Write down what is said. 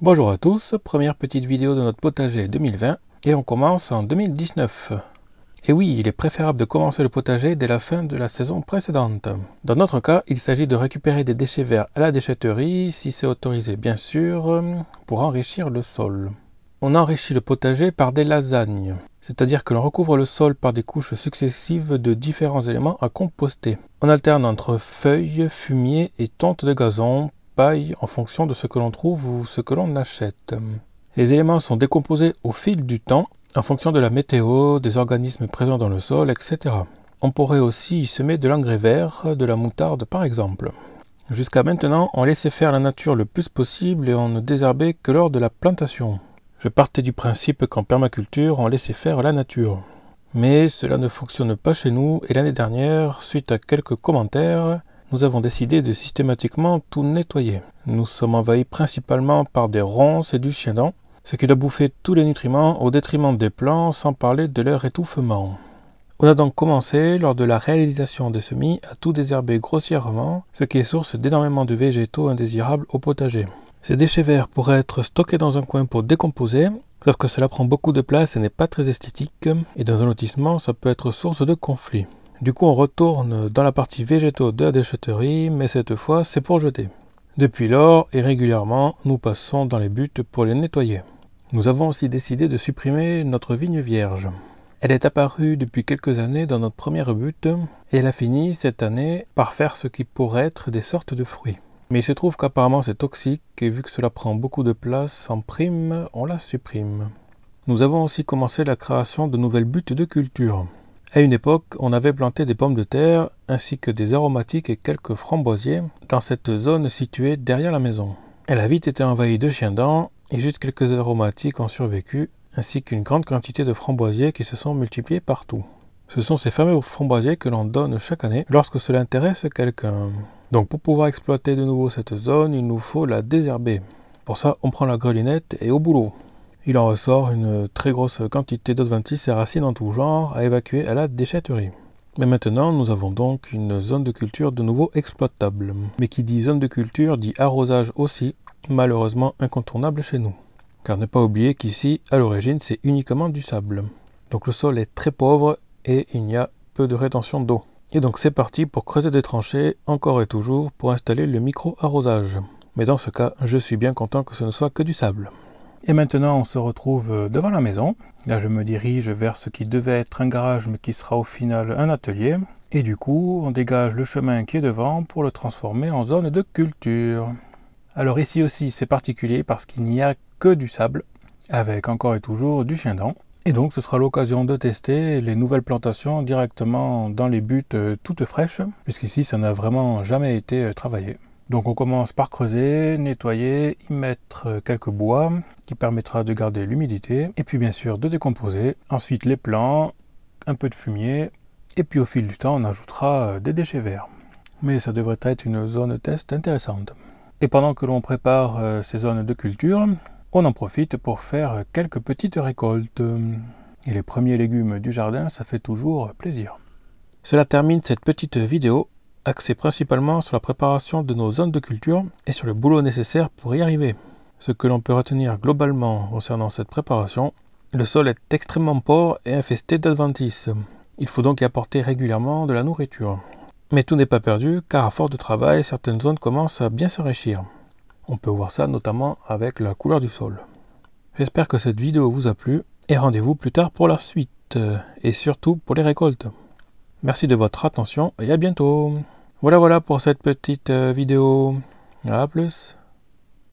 Bonjour à tous, première petite vidéo de notre potager 2020 et on commence en 2019. Et oui, il est préférable de commencer le potager dès la fin de la saison précédente. Dans notre cas, il s'agit de récupérer des déchets verts à la déchetterie, si c'est autorisé bien sûr, pour enrichir le sol. On enrichit le potager par des lasagnes, c'est-à-dire que l'on recouvre le sol par des couches successives de différents éléments à composter. On alterne entre feuilles, fumier et tonte de gazon en fonction de ce que l'on trouve ou ce que l'on achète. Les éléments sont décomposés au fil du temps en fonction de la météo, des organismes présents dans le sol, etc. On pourrait aussi y semer de l'engrais vert, de la moutarde par exemple. Jusqu'à maintenant, on laissait faire la nature le plus possible et on ne désherbait que lors de la plantation. Je partais du principe qu'en permaculture, on laissait faire la nature. Mais cela ne fonctionne pas chez nous et l'année dernière, suite à quelques commentaires, nous avons décidé de systématiquement tout nettoyer. Nous sommes envahis principalement par des ronces et du chien-dent, ce qui doit bouffer tous les nutriments au détriment des plants, sans parler de leur étouffement. On a donc commencé, lors de la réalisation des semis, à tout désherber grossièrement, ce qui est source d'énormément de végétaux indésirables au potager. Ces déchets verts pourraient être stockés dans un coin pour décomposer, sauf que cela prend beaucoup de place et n'est pas très esthétique, et dans un lotissement, ça peut être source de conflits. Du coup, on retourne dans la partie végétaux de la déchetterie, mais cette fois, c'est pour jeter. Depuis lors, et régulièrement, nous passons dans les buttes pour les nettoyer. Nous avons aussi décidé de supprimer notre vigne vierge. Elle est apparue depuis quelques années dans notre première butte, et elle a fini cette année par faire ce qui pourrait être des sortes de fruits. Mais il se trouve qu'apparemment c'est toxique, et vu que cela prend beaucoup de place en prime, on la supprime. Nous avons aussi commencé la création de nouvelles buttes de culture. À une époque, on avait planté des pommes de terre ainsi que des aromatiques et quelques framboisiers dans cette zone située derrière la maison. Elle a vite été envahie de chiens dents et juste quelques aromatiques ont survécu ainsi qu'une grande quantité de framboisiers qui se sont multipliés partout. Ce sont ces fameux framboisiers que l'on donne chaque année lorsque cela intéresse quelqu'un. Donc pour pouvoir exploiter de nouveau cette zone, il nous faut la désherber. Pour ça, on prend la grelinette et au boulot. Il en ressort une très grosse quantité d'os 26 et racines en tout genre à évacuer à la déchetterie. Mais maintenant, nous avons donc une zone de culture de nouveau exploitable. Mais qui dit zone de culture dit arrosage aussi, malheureusement incontournable chez nous. Car ne pas oublier qu'ici, à l'origine, c'est uniquement du sable. Donc le sol est très pauvre et il n'y a peu de rétention d'eau. Et donc c'est parti pour creuser des tranchées, encore et toujours, pour installer le micro-arrosage. Mais dans ce cas, je suis bien content que ce ne soit que du sable. Et maintenant, on se retrouve euh, devant la maison. Là, je me dirige vers ce qui devait être un garage, mais qui sera au final un atelier. Et du coup, on dégage le chemin qui est devant pour le transformer en zone de culture. Alors ici aussi, c'est particulier parce qu'il n'y a que du sable, avec encore et toujours du dent. Et donc, ce sera l'occasion de tester les nouvelles plantations directement dans les buttes euh, toutes fraîches, puisqu'ici, ça n'a vraiment jamais été euh, travaillé. Donc on commence par creuser, nettoyer, y mettre euh, quelques bois qui permettra de garder l'humidité et puis bien sûr de décomposer. Ensuite les plants, un peu de fumier et puis au fil du temps on ajoutera euh, des déchets verts. Mais ça devrait être une zone test intéressante. Et pendant que l'on prépare euh, ces zones de culture, on en profite pour faire quelques petites récoltes. Et les premiers légumes du jardin, ça fait toujours plaisir. Cela termine cette petite vidéo axé principalement sur la préparation de nos zones de culture et sur le boulot nécessaire pour y arriver. Ce que l'on peut retenir globalement concernant cette préparation, le sol est extrêmement pauvre et infesté d'adventices. Il faut donc y apporter régulièrement de la nourriture. Mais tout n'est pas perdu car à force de travail, certaines zones commencent à bien s'enrichir. On peut voir ça notamment avec la couleur du sol. J'espère que cette vidéo vous a plu et rendez-vous plus tard pour la suite et surtout pour les récoltes. Merci de votre attention et à bientôt voilà, voilà pour cette petite euh, vidéo. À plus.